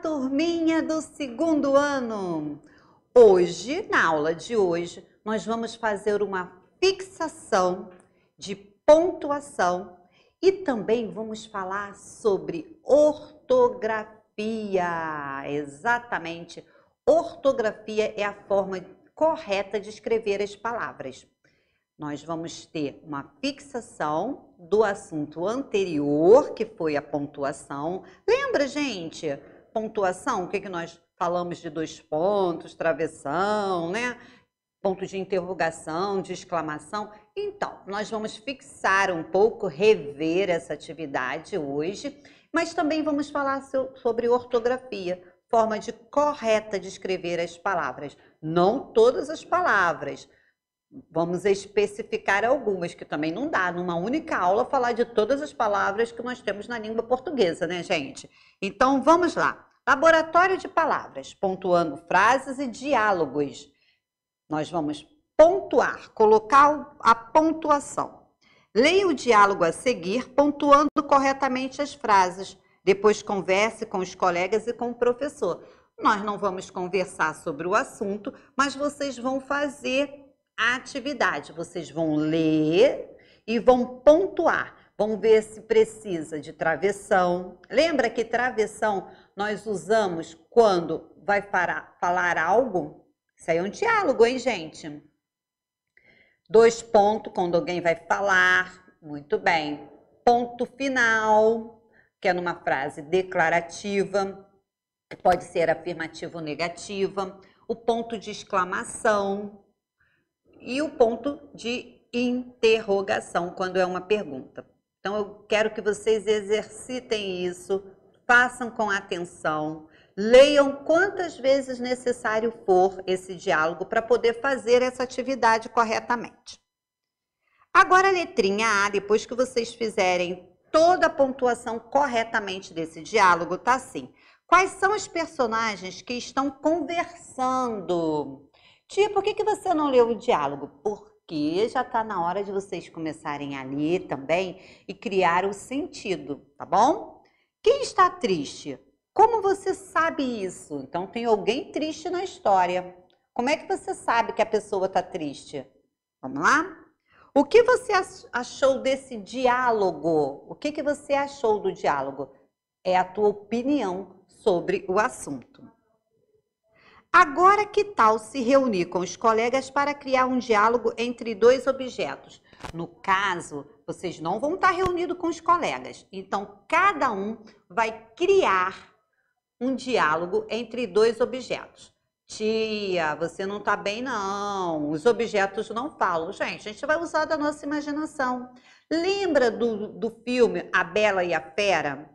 turminha do segundo ano! Hoje, na aula de hoje, nós vamos fazer uma fixação de pontuação e também vamos falar sobre ortografia. Exatamente, ortografia é a forma correta de escrever as palavras. Nós vamos ter uma fixação do assunto anterior, que foi a pontuação. Lembra, gente? pontuação, o que, que nós falamos de dois pontos, travessão, né? Ponto de interrogação, de exclamação. Então, nós vamos fixar um pouco, rever essa atividade hoje, mas também vamos falar sobre ortografia, forma de correta de escrever as palavras. Não todas as palavras. Vamos especificar algumas, que também não dá, numa única aula, falar de todas as palavras que nós temos na língua portuguesa, né, gente? Então, vamos lá. Laboratório de palavras, pontuando frases e diálogos. Nós vamos pontuar, colocar a pontuação. Leia o diálogo a seguir, pontuando corretamente as frases. Depois converse com os colegas e com o professor. Nós não vamos conversar sobre o assunto, mas vocês vão fazer a atividade. Vocês vão ler e vão pontuar. Vão ver se precisa de travessão. Lembra que travessão nós usamos quando vai para falar algo. Isso aí é um diálogo, hein, gente? Dois pontos, quando alguém vai falar. Muito bem. Ponto final, que é numa frase declarativa, que pode ser afirmativa ou negativa. O ponto de exclamação e o ponto de interrogação, quando é uma pergunta. Então, eu quero que vocês exercitem isso façam com atenção, leiam quantas vezes necessário for esse diálogo para poder fazer essa atividade corretamente. Agora, a letrinha A, depois que vocês fizerem toda a pontuação corretamente desse diálogo, tá assim. Quais são os personagens que estão conversando? Tia, por que, que você não leu o diálogo? Porque já está na hora de vocês começarem a ler também e criar o sentido, tá bom? Quem está triste? Como você sabe isso? Então tem alguém triste na história. Como é que você sabe que a pessoa está triste? Vamos lá? O que você achou desse diálogo? O que, que você achou do diálogo? É a tua opinião sobre o assunto. Agora, que tal se reunir com os colegas para criar um diálogo entre dois objetos? No caso, vocês não vão estar reunidos com os colegas. Então, cada um vai criar um diálogo entre dois objetos. Tia, você não está bem, não. Os objetos não falam. Gente, a gente vai usar da nossa imaginação. Lembra do, do filme A Bela e a Fera?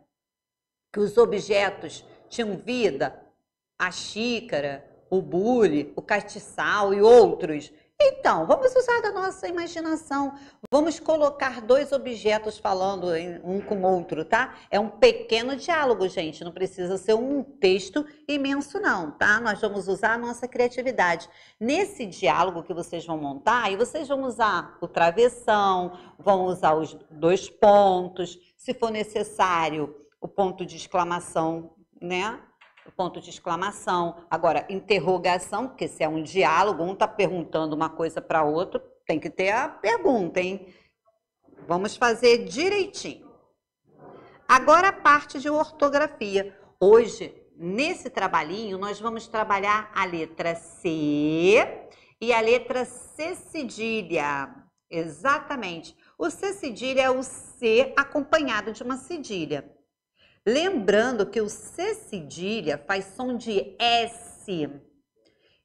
Que os objetos tinham vida? A xícara, o bule, o castiçal e outros. Então, vamos usar da nossa imaginação. Vamos colocar dois objetos falando um com o outro, tá? É um pequeno diálogo, gente. Não precisa ser um texto imenso, não, tá? Nós vamos usar a nossa criatividade. Nesse diálogo que vocês vão montar, e vocês vão usar o travessão, vão usar os dois pontos, se for necessário, o ponto de exclamação, né? ponto de exclamação. Agora, interrogação, porque se é um diálogo, um está perguntando uma coisa para outro, tem que ter a pergunta, hein? Vamos fazer direitinho. Agora a parte de ortografia. Hoje, nesse trabalhinho, nós vamos trabalhar a letra C e a letra C cedilha. Exatamente. O C cedilha é o C acompanhado de uma cedilha. Lembrando que o C cedilha faz som de S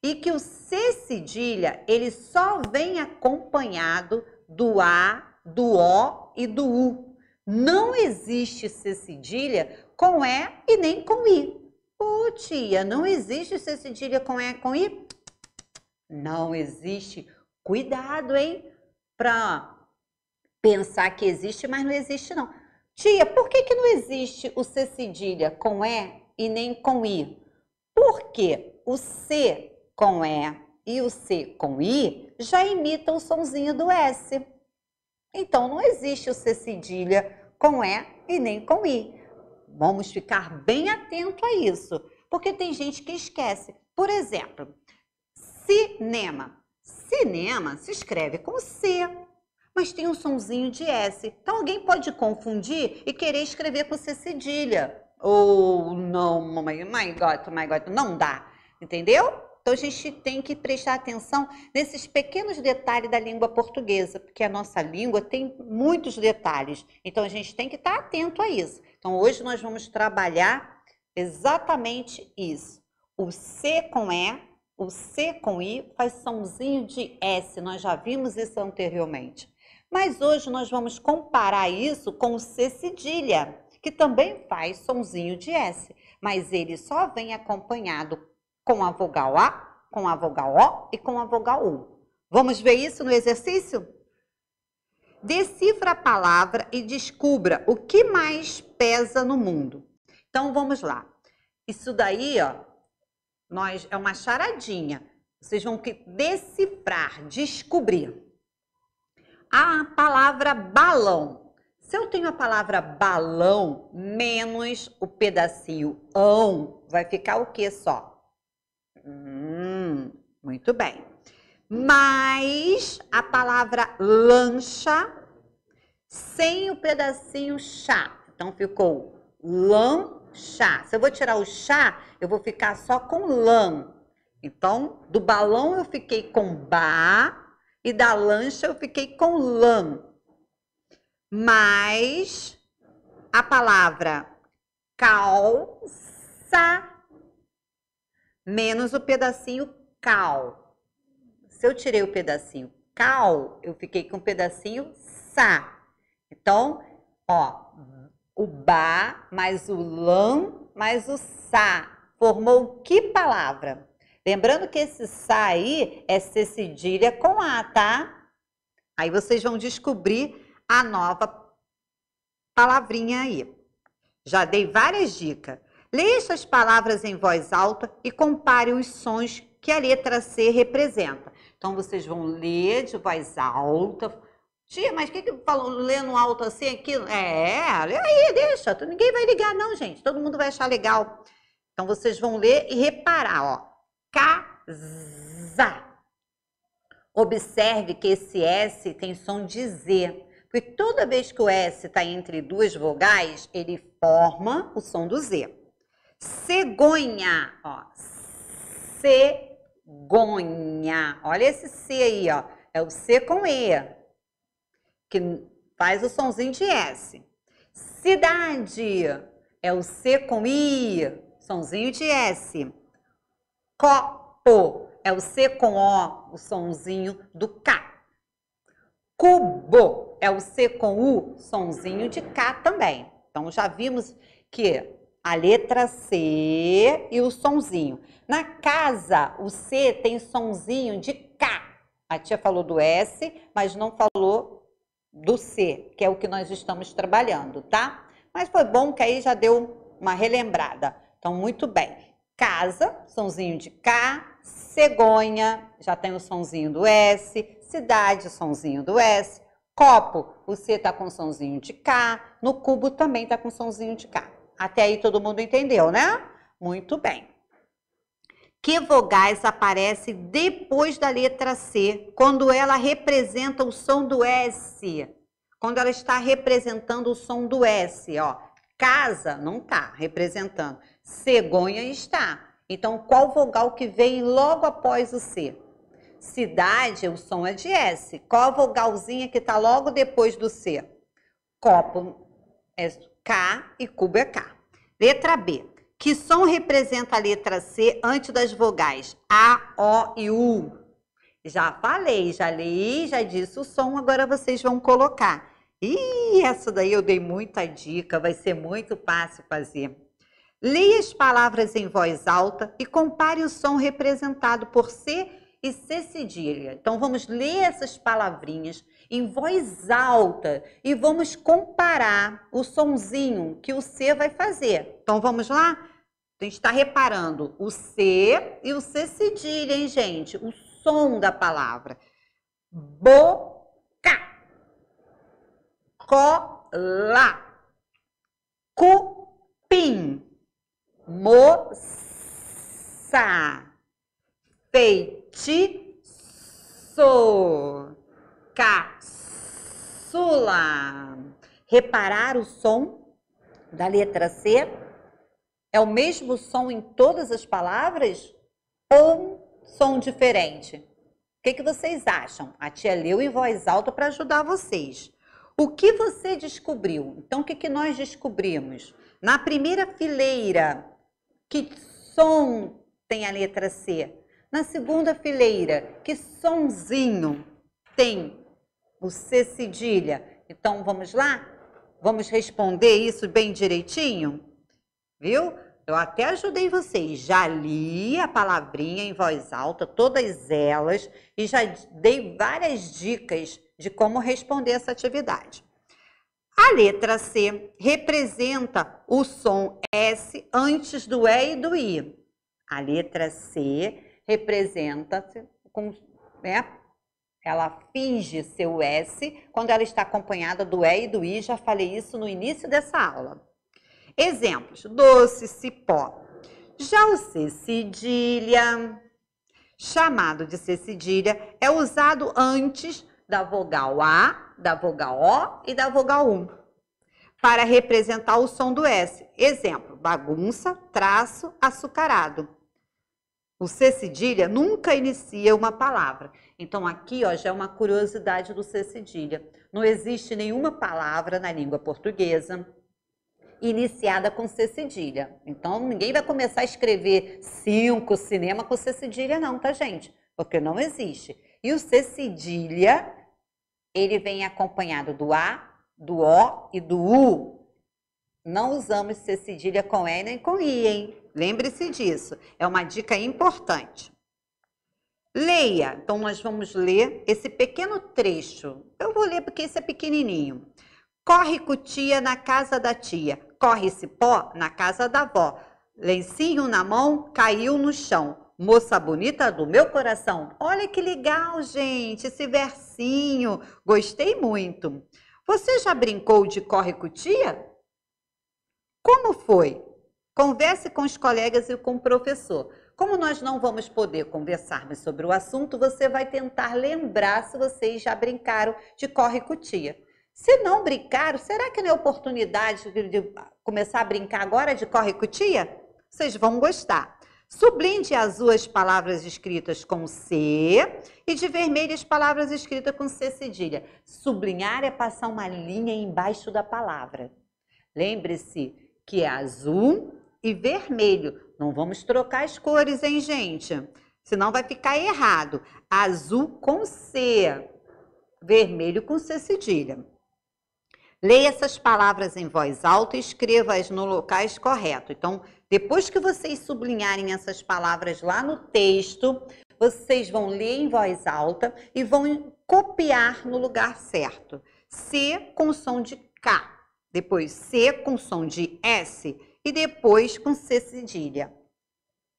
e que o C cedilha ele só vem acompanhado do A, do O e do U. Não existe C cedilha com E e nem com I. Ô oh, tia, não existe C cedilha com E com I? Não existe. Cuidado, hein? Pra pensar que existe, mas não existe não. Tia, por que, que não existe o C cedilha com E e nem com I? Porque o C com E e o C com I já imitam o sonzinho do S. Então, não existe o C cedilha com E e nem com I. Vamos ficar bem atento a isso, porque tem gente que esquece. Por exemplo, cinema. Cinema se escreve com C, mas tem um sonzinho de S. Então alguém pode confundir e querer escrever com C cedilha. Ou não, mamãe, my God, my God, não dá. Entendeu? Então a gente tem que prestar atenção nesses pequenos detalhes da língua portuguesa, porque a nossa língua tem muitos detalhes. Então a gente tem que estar atento a isso. Então hoje nós vamos trabalhar exatamente isso. O C com E, o C com I faz somzinho de S. Nós já vimos isso anteriormente. Mas hoje nós vamos comparar isso com o C cedilha, que também faz sonzinho de S, mas ele só vem acompanhado com a vogal A, com a vogal O e com a vogal U. Vamos ver isso no exercício? Decifra a palavra e descubra o que mais pesa no mundo. Então vamos lá. Isso daí, ó, nós é uma charadinha. Vocês vão que decifrar, descobrir a palavra balão. Se eu tenho a palavra balão menos o pedacinho ão, vai ficar o que só? Hum, muito bem. Mais a palavra lancha sem o pedacinho chá. Então ficou lancha. Se eu vou tirar o chá, eu vou ficar só com lã. Então, do balão eu fiquei com ba, e da lancha eu fiquei com lã. Mas a palavra calça menos o pedacinho cal. Se eu tirei o pedacinho cal, eu fiquei com o pedacinho sa. Então, ó, o ba mais o lã mais o sa formou que palavra? Lembrando que esse sa aí é ser cedilha com A, tá? Aí vocês vão descobrir a nova palavrinha aí. Já dei várias dicas. Leia essas palavras em voz alta e compare os sons que a letra C representa. Então vocês vão ler de voz alta. Tia, mas o que, que falou lendo alto assim aqui? É, lê aí, deixa. Ninguém vai ligar, não, gente. Todo mundo vai achar legal. Então vocês vão ler e reparar, ó. Casa. Observe que esse S tem som de Z, porque toda vez que o S está entre duas vogais, ele forma o som do Z. Cegonha, ó. Cegonha. Olha esse C aí, ó. É o C com E, que faz o somzinho de S. Cidade, é o C com I, somzinho de S. Copo é o C com O, o sonzinho do K. Cubo é o C com U, sonzinho de K também. Então já vimos que a letra C e o sonzinho. Na casa, o C tem sonzinho de K. A tia falou do S, mas não falou do C, que é o que nós estamos trabalhando, tá? Mas foi bom que aí já deu uma relembrada. Então, muito bem. Casa, sonzinho de K. Cegonha, já tem o sonzinho do S. Cidade, sonzinho do S. Copo, o C tá com sonzinho de K. No cubo também tá com sonzinho de K. Até aí todo mundo entendeu, né? Muito bem. Que vogais aparece depois da letra C, quando ela representa o som do S? Quando ela está representando o som do S, ó. Casa não tá representando. Cegonha está. Então, qual vogal que vem logo após o C? Cidade, o som é S. Qual a vogalzinha que está logo depois do C? Copo é K e cubo é K. Letra B. Que som representa a letra C antes das vogais A, O e U? Já falei, já li, já disse o som, agora vocês vão colocar. E essa daí eu dei muita dica, vai ser muito fácil fazer. Leia as palavras em voz alta e compare o som representado por C e C cedilha. Então vamos ler essas palavrinhas em voz alta e vamos comparar o sonzinho que o C vai fazer. Então vamos lá? A gente está reparando o C e o C cedilha, hein, gente? O som da palavra. Boca. Cola. Cupim moça, feitiço, caçula. Reparar o som da letra C? É o mesmo som em todas as palavras ou um som diferente? O que, que vocês acham? A tia leu em voz alta para ajudar vocês. O que você descobriu? Então, o que, que nós descobrimos? Na primeira fileira que som tem a letra C? Na segunda fileira, que sonzinho tem o C cedilha? Então vamos lá? Vamos responder isso bem direitinho? Viu? Eu até ajudei vocês, já li a palavrinha em voz alta, todas elas, e já dei várias dicas de como responder essa atividade. A letra C representa o som S antes do E e do I. A letra C representa com, né? Ela finge ser o S quando ela está acompanhada do E e do I. Já falei isso no início dessa aula. Exemplos: doce, cipó. Já o C cedilha, chamado de C cedilha, é usado antes da vogal A da vogal O e da vogal 1, para representar o som do S. Exemplo, bagunça, traço, açucarado. O C cedilha nunca inicia uma palavra. Então, aqui ó, já é uma curiosidade do C cedilha. Não existe nenhuma palavra na língua portuguesa iniciada com C cedilha. Então, ninguém vai começar a escrever cinco cinema com C cedilha não, tá, gente? Porque não existe. E o C cedilha ele vem acompanhado do A, do O e do U. Não usamos ser cedilha com E nem com I, hein? Lembre-se disso. É uma dica importante. Leia. Então, nós vamos ler esse pequeno trecho. Eu vou ler porque esse é pequenininho. Corre cutia na casa da tia. Corre cipó na casa da avó. Lencinho na mão, caiu no chão. Moça bonita do meu coração. Olha que legal, gente, esse versinho. Gostei muito. Você já brincou de corre-cutia? Como foi? Converse com os colegas e com o professor. Como nós não vamos poder mais sobre o assunto, você vai tentar lembrar se vocês já brincaram de corre-cutia. Se não brincaram, será que não é oportunidade de começar a brincar agora de corre-cutia? Vocês vão gostar. Sublinde azul as palavras escritas com C e de vermelho as palavras escritas com C cedilha. Sublinhar é passar uma linha embaixo da palavra. Lembre-se que é azul e vermelho. Não vamos trocar as cores, hein, gente? Senão vai ficar errado. Azul com C, vermelho com C cedilha. Leia essas palavras em voz alta e escreva-as no locais correto. Então, depois que vocês sublinharem essas palavras lá no texto, vocês vão ler em voz alta e vão copiar no lugar certo. C com som de K, depois C com som de S e depois com C cedilha.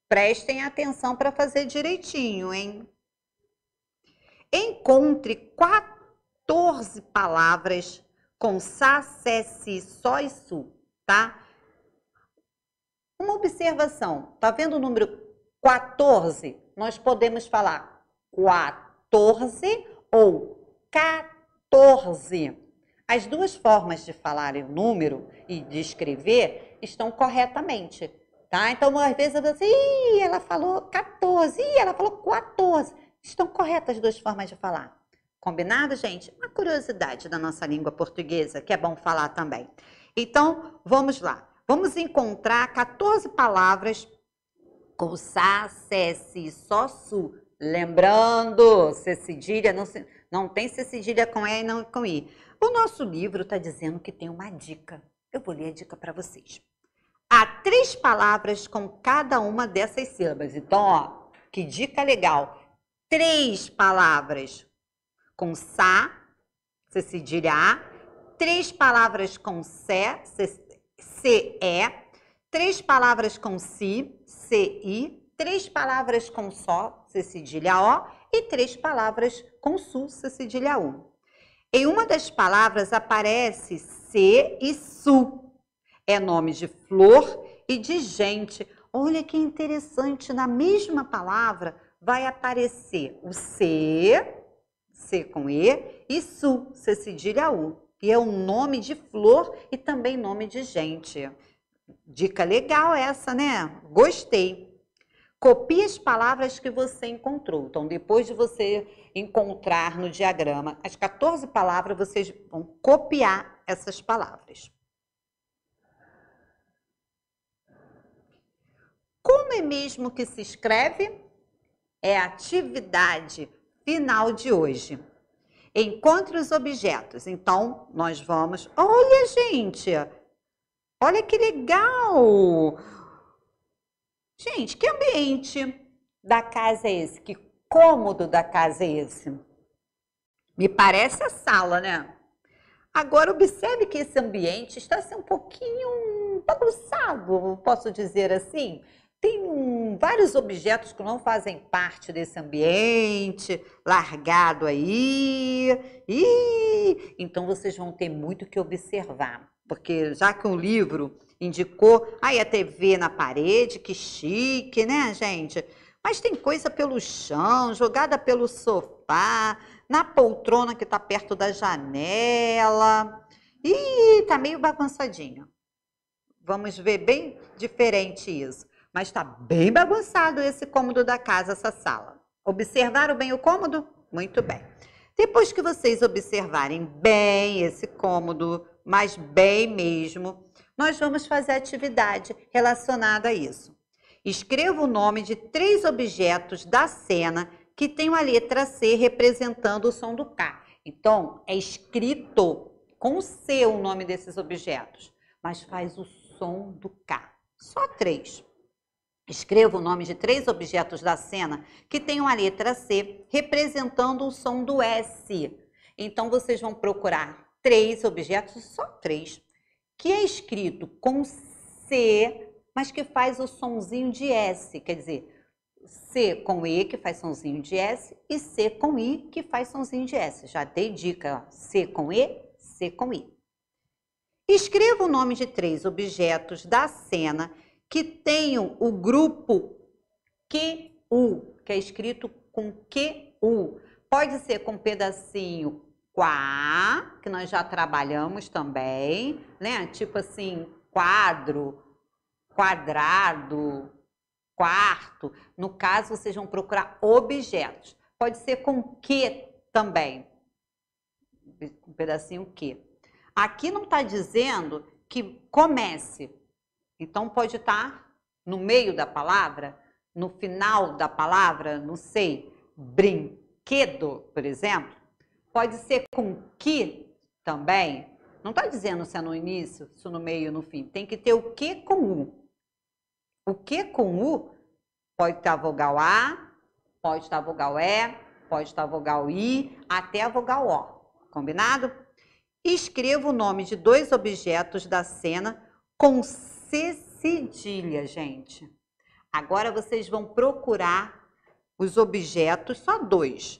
Prestem atenção para fazer direitinho, hein? Encontre 14 palavras com sa, se, si, só e su, tá? observação. tá vendo o número 14? Nós podemos falar 14 ou 14. As duas formas de falar o número e de escrever estão corretamente, tá? Então, às vezes eu digo assim, Ih, ela falou 14, Ih, ela falou 14. Estão corretas as duas formas de falar. Combinado, gente? Uma curiosidade da nossa língua portuguesa que é bom falar também. Então, vamos lá vamos encontrar 14 palavras com sa, se, si, só, su. Lembrando, se cedilha, não, não tem se cedilha com E e não com I. O nosso livro está dizendo que tem uma dica. Eu vou ler a dica para vocês. Há três palavras com cada uma dessas sílabas. Então, ó, que dica legal. Três palavras com sa, se cedilha A. Três palavras com sé, se, CE, três palavras com si, CI, três palavras com só, C cedilha O, e três palavras com su C cedilha U. Em uma das palavras aparece C e su É nome de flor e de gente. Olha que interessante, na mesma palavra vai aparecer o C, C com E, e su C cedilha U e é um nome de flor e também nome de gente. Dica legal essa, né? Gostei. Copie as palavras que você encontrou. Então, depois de você encontrar no diagrama as 14 palavras, vocês vão copiar essas palavras. Como é mesmo que se escreve? É a atividade final de hoje. Encontre os objetos. Então, nós vamos. Olha, gente! Olha que legal! Gente, que ambiente da casa é esse? Que cômodo da casa é esse? Me parece a sala, né? Agora, observe que esse ambiente está assim, um pouquinho bagunçado, posso dizer assim tem vários objetos que não fazem parte desse ambiente, largado aí. E, então vocês vão ter muito que observar, porque já que o livro indicou, aí ah, a TV na parede, que chique, né, gente? Mas tem coisa pelo chão, jogada pelo sofá, na poltrona que está perto da janela. E tá meio bagunçadinho. Vamos ver bem diferente isso. Mas está bem bagunçado esse cômodo da casa, essa sala. Observaram bem o cômodo? Muito bem. Depois que vocês observarem bem esse cômodo, mas bem mesmo, nós vamos fazer atividade relacionada a isso. Escreva o nome de três objetos da cena que tem a letra C representando o som do K. Então, é escrito com C o nome desses objetos, mas faz o som do K. Só três. Escreva o nome de três objetos da cena que tenham a letra C representando o som do S. Então vocês vão procurar três objetos, só três, que é escrito com C, mas que faz o sonzinho de S, quer dizer, C com E, que faz sonzinho de S, e C com I, que faz sonzinho de S. Já dei dica, ó. C com E, C com I. Escreva o nome de três objetos da cena que tenham o grupo QU, que é escrito com QU. Pode ser com pedacinho quá, que nós já trabalhamos também, né? Tipo assim, quadro, quadrado, quarto. No caso, vocês vão procurar objetos. Pode ser com que também. Um pedacinho que. Aqui não está dizendo que comece então pode estar no meio da palavra, no final da palavra, não sei, brinquedo, por exemplo. Pode ser com que também. Não está dizendo se é no início, se no meio, no fim. Tem que ter o que com u. O que com u pode estar vogal a, pode estar vogal e, pode estar vogal i, até a vogal o. Combinado? Escreva o nome de dois objetos da cena com C cedilha, gente. Agora vocês vão procurar os objetos, só dois,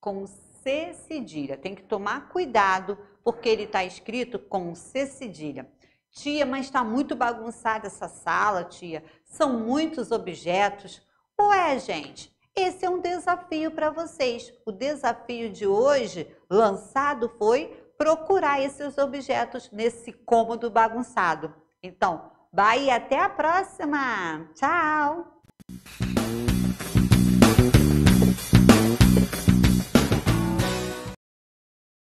com C cedilha. Tem que tomar cuidado, porque ele está escrito com C cedilha. Tia, mas está muito bagunçada essa sala, tia. São muitos objetos. Ué, gente, esse é um desafio para vocês. O desafio de hoje, lançado, foi procurar esses objetos nesse cômodo bagunçado. Então, vai e até a próxima. Tchau.